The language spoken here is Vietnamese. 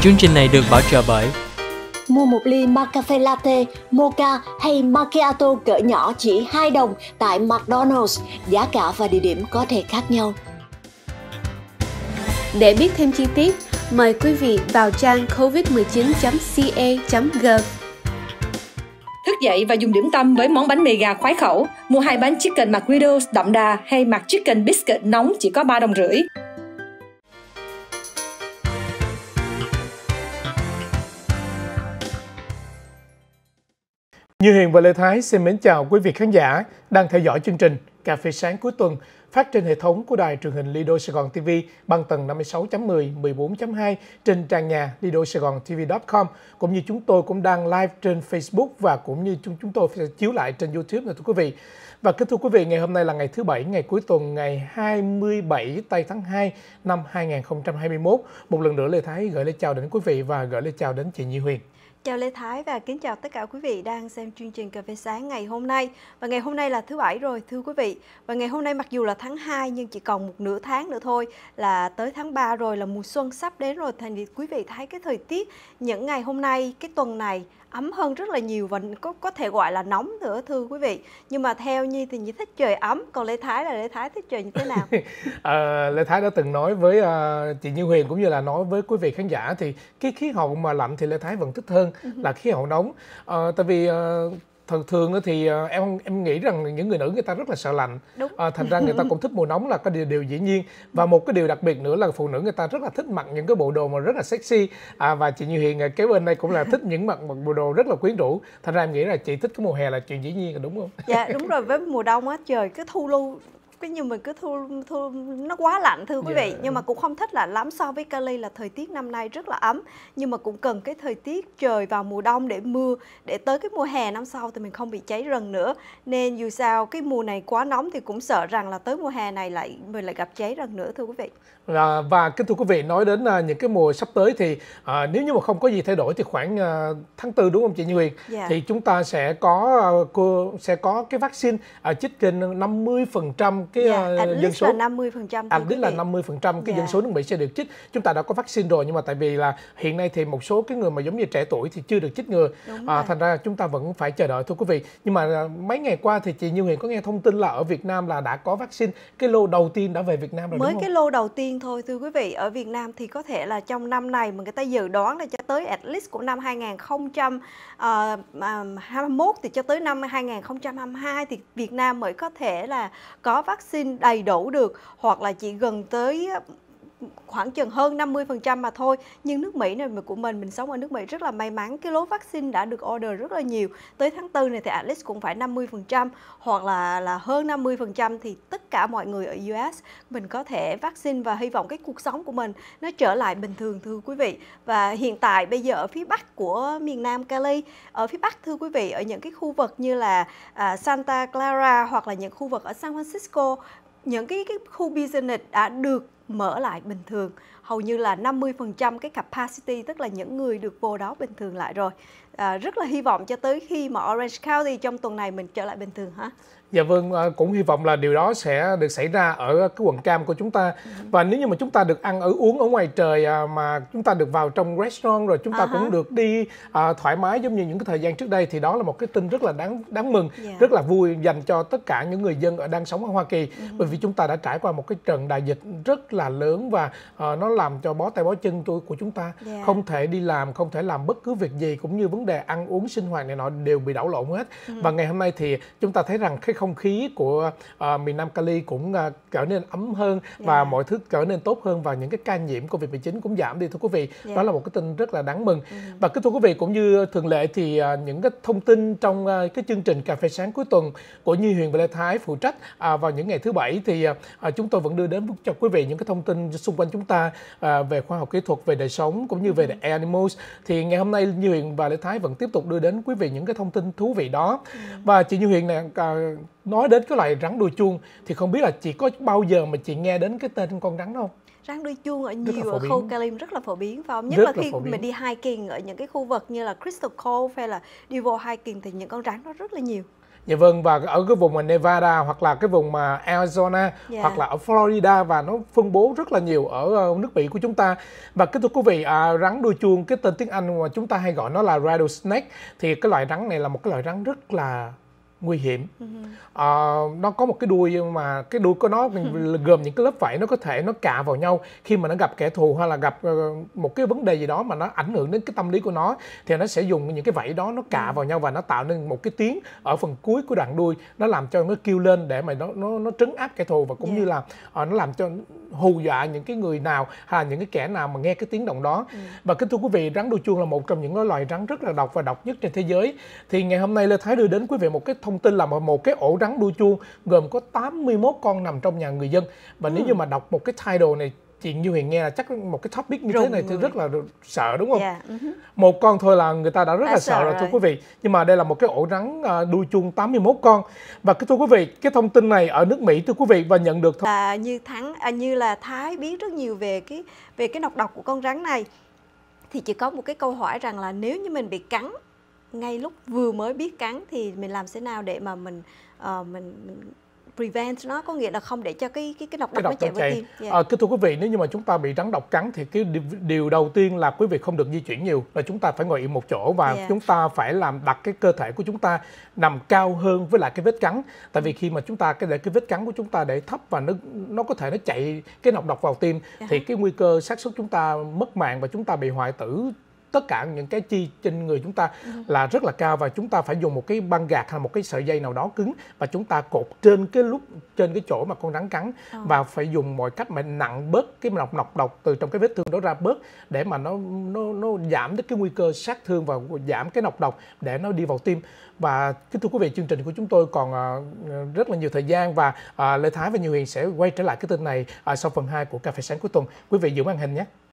Chương trình này được bảo trợ bởi Mua một ly Macafe Latte, Mocha hay Macchiato cỡ nhỏ chỉ 2 đồng tại McDonald's. Giá cả và địa điểm có thể khác nhau. Để biết thêm chi tiết, mời quý vị vào trang covid19.ca.gov Thức dậy và dùng điểm tâm với món bánh mì gà khoái khẩu. Mua hai bánh chicken McGriddles đậm đà hay mặt McChicken Biscuit nóng chỉ có 3 đồng rưỡi. Như Hiền và Lê Thái xin mến chào quý vị khán giả đang theo dõi chương trình. Cà phê sáng cuối tuần phát trên hệ thống của đài truyền hình Lido Sài Gòn TV bằng tầng 56.10, 14.2 trên trang nhà lido.saigon.tv.com cũng như chúng tôi cũng đang live trên Facebook và cũng như chúng chúng tôi sẽ chiếu lại trên YouTube nữa thưa quý vị. Và kính thưa quý vị, ngày hôm nay là ngày thứ Bảy, ngày cuối tuần, ngày 27 tây tháng 2 năm 2021. Một lần nữa Lê Thái gửi lời chào đến quý vị và gửi lời chào đến chị Nhi Huyền. Chào Lê Thái và kính chào tất cả quý vị đang xem chương trình Cà phê sáng ngày hôm nay. Và ngày hôm nay là thứ Bảy rồi, thưa quý vị. Và ngày hôm nay mặc dù là tháng 2 nhưng chỉ còn một nửa tháng nữa thôi là tới tháng 3 rồi là mùa xuân sắp đến rồi vì quý vị thấy cái thời tiết những ngày hôm nay cái tuần này ấm hơn rất là nhiều và có có thể gọi là nóng nữa thưa quý vị nhưng mà theo nhi thì nhi thích trời ấm còn lê thái là lê thái thích trời như thế nào à, lê thái đã từng nói với uh, chị như huyền cũng như là nói với quý vị khán giả thì cái khí hậu mà lạnh thì lê thái vẫn thích hơn ừ là khí hậu nóng uh, tại vì uh, thường thường thì ờ, em em nghĩ rằng những người nữ người ta rất là sợ lạnh Đúng. À, thành ra người ta cũng thích mùa nóng là cái điều, điều dĩ nhiên và một cái điều đặc biệt nữa là phụ nữ người ta rất là thích mặc những cái bộ đồ mà rất là sexy à, và chị như hiện ờ, kế bên đây cũng là thích những mặc bộ đồ rất là quyến rũ thành ra em nghĩ là chị thích cái mùa hè là chuyện dĩ nhiên đúng không dạ đúng rồi với mùa đông á trời cứ thu lưu cái như mình cứ thu thu nó quá lạnh thưa quý yeah. vị dạ. nhưng mà cũng không thích là lắm so với Cali là thời tiết năm nay rất là ấm nhưng mà cũng cần cái thời tiết trời vào mùa đông để mưa để tới cái mùa hè năm sau thì mình không bị cháy rừng nữa nên dù sao cái mùa này quá nóng thì cũng sợ rằng là tới mùa hè này lại mình lại gặp cháy rừng nữa thưa quý vị à, và kính thưa quý vị nói đến à, những cái mùa sắp tới thì à, nếu như mà không có gì thay đổi thì khoảng à, tháng tư đúng không chị Như Huyền yeah. Dạ. thì chúng ta sẽ có à, sẽ có cái vaccine à, chích trên 50% cái yeah, dạ, ờ, dân số là 50 phần trăm là 50 phần trăm cái yeah. dân dạ. số nước Mỹ sẽ được chích chúng ta đã có vaccine rồi nhưng mà tại vì là hiện nay thì một số cái người mà giống như trẻ tuổi thì chưa được chích ngừa à, thành ra chúng ta vẫn phải chờ đợi thưa quý vị nhưng mà ờ, mấy ngày qua thì chị Như Huyền có nghe thông tin là ở Việt Nam là đã có vaccine cái lô đầu tiên đã về Việt Nam rồi mới đúng không? cái lô đầu tiên thôi thưa quý vị ở Việt Nam thì có thể là trong năm này mà người ta dự đoán là cho tới at least của năm 2021 ờ, thì cho tới năm 2022 thì Việt Nam mới có thể là có vaccine vaccine đầy đủ được hoặc là chỉ gần tới khoảng chừng hơn 50% mà thôi nhưng nước Mỹ này của mình mình sống ở nước Mỹ rất là may mắn cái lô vaccine đã được order rất là nhiều tới tháng 4 này thì at least cũng phải 50% hoặc là là hơn 50% thì tất cả mọi người ở US mình có thể vaccine và hy vọng cái cuộc sống của mình nó trở lại bình thường thưa quý vị và hiện tại bây giờ ở phía bắc của miền Nam Cali ở phía bắc thưa quý vị ở những cái khu vực như là à, Santa Clara hoặc là những khu vực ở San Francisco những cái, cái khu business đã được mở lại bình thường hầu như là 50% cái capacity tức là những người được vô đó bình thường lại rồi à, rất là hy vọng cho tới khi mà Orange County trong tuần này mình trở lại bình thường hả? Dạ vâng, à, cũng hy vọng là điều đó sẽ được xảy ra ở cái quận cam của chúng ta. Ừ. Và nếu như mà chúng ta được ăn ở uống ở ngoài trời à, mà chúng ta được vào trong restaurant rồi chúng ta à cũng được đi à, thoải mái giống như những cái thời gian trước đây thì đó là một cái tin rất là đáng đáng mừng, yeah. Dạ. rất là vui dành cho tất cả những người dân ở đang sống ở Hoa Kỳ ừ. bởi vì chúng ta đã trải qua một cái trận đại dịch rất là lớn và à, nó làm cho bó tay bó chân tôi của chúng ta yeah. Dạ. không thể đi làm, không thể làm bất cứ việc gì cũng như vấn đề ăn uống sinh hoạt này nọ đều bị đảo lộn hết ừ. và ngày hôm nay thì chúng ta thấy rằng cái không khí của uh, miền Nam Cali cũng uh, trở nên ấm hơn yeah. và dạ. mọi thứ trở nên tốt hơn và những cái ca nhiễm covid 19 cũng giảm đi thưa quý vị yeah. Dạ. đó là một cái tin rất là đáng mừng ừ. và cứ thưa quý vị cũng như thường lệ thì uh, những cái thông tin trong uh, cái chương trình cà phê sáng cuối tuần của Như Huyền và Lê Thái phụ trách uh, vào những ngày thứ bảy thì uh, chúng tôi vẫn đưa đến cho quý vị những cái thông tin xung quanh chúng ta uh, về khoa học kỹ thuật về đời sống cũng như ừ. về animals thì ngày hôm nay Như Huyền và Lê Thái Thái vẫn tiếp tục đưa đến quý vị những cái thông tin thú vị đó và chị Như Huyền này à, nói đến cái loại rắn đuôi chuông thì không biết là chị có bao giờ mà chị nghe đến cái tên con rắn không? rắn đuôi chuông ở nhiều khu khâu Kalim rất là phổ biến phải không? Nhất rất là khi mình đi hiking ở những cái khu vực như là Crystal Cove hay là Devil hiking thì những con rắn nó rất là nhiều. Dạ vâng và ở cái vùng mà Nevada hoặc là cái vùng mà Arizona yeah. Dạ. hoặc là ở Florida và nó phân bố rất là nhiều ở ờ, nước Mỹ của chúng ta. Và kính thưa quý vị, à, rắn đuôi chuông cái tên tiếng Anh mà chúng ta hay gọi nó là rattlesnake thì cái loại rắn này là một cái loại rắn rất là nguy hiểm uh -huh. à, nó có một cái đuôi mà cái đuôi của nó gồm những cái lớp vảy nó có thể nó cạ vào nhau khi mà nó gặp kẻ thù hay là gặp ờ, một cái vấn đề gì đó mà nó ảnh hưởng đến cái tâm lý của nó thì nó sẽ dùng những cái vảy đó nó cạ ừ. vào nhau và nó tạo nên một cái tiếng ở phần cuối của đoạn đuôi nó làm cho nó kêu lên để mà nó nó nó trấn áp kẻ thù và cũng yeah. như là à, nó làm cho hù dọa những cái người nào hay là những cái kẻ nào mà nghe cái tiếng động đó ừ. và kính thưa quý vị rắn đuôi chuông là một trong những loài rắn rất là độc và độc nhất trên thế giới thì ngày hôm nay Lê Thái đưa đến quý vị một cái thông tin là một cái ổ rắn đuôi chuông gồm có 81 con nằm trong nhà người dân và ừ. nếu như mà đọc một cái title này chuyện như Huyền nghe là chắc một cái topic như Rùng thế này thì rất là sợ đúng không? Yeah. Dạ, ừ uh-huh. Một con thôi là người ta đã rất đã là sợ, sợ rồi thưa quý vị. Nhưng mà đây là một cái ổ rắn à, đuôi chuông 81 con. Và cái thưa quý vị, cái thông tin này ở nước Mỹ thưa quý vị và nhận được thông... à, như thắng à, như là Thái biết rất nhiều về cái về cái nọc độc của con rắn này. Thì chỉ có một cái câu hỏi rằng là nếu như mình bị cắn ngay lúc vừa mới biết cắn thì mình làm thế nào để mà mình uh, mình, mình prevent nó có nghĩa là không để cho cái cái cái độc độc, cái độc nó chạy vào tim. Yeah. Dạ. À, kính thưa quý vị, nếu như mà chúng ta bị rắn độc cắn thì cái điều đầu tiên là quý vị không được di chuyển nhiều là chúng ta phải ngồi im một chỗ và yeah. Dạ. chúng ta phải làm đặt cái cơ thể của chúng ta nằm cao hơn với lại cái vết cắn. Tại vì ừ. khi mà chúng ta cái để cái vết cắn của chúng ta để thấp và nó nó có thể nó chạy cái nọc độc vào tim yeah. Dạ. thì cái nguy cơ xác suất chúng ta mất mạng và chúng ta bị hoại tử tất cả những cái chi trên người chúng ta là rất là cao và chúng ta phải dùng một cái băng gạc hay một cái sợi dây nào đó cứng và chúng ta cột trên cái lúc trên cái chỗ mà con rắn cắn ờ. và phải dùng mọi cách mà nặng bớt cái nọc nọc độc từ trong cái vết thương đó ra bớt để mà nó nó nó giảm được cái nguy cơ sát thương và giảm cái nọc độc để nó đi vào tim và kính thưa quý vị chương trình của chúng tôi còn à, rất là nhiều thời gian và uh, Lê Thái và Nhiều Hiền sẽ quay trở lại cái tin này à, sau phần 2 của cà phê sáng cuối tuần quý vị giữ màn hình nhé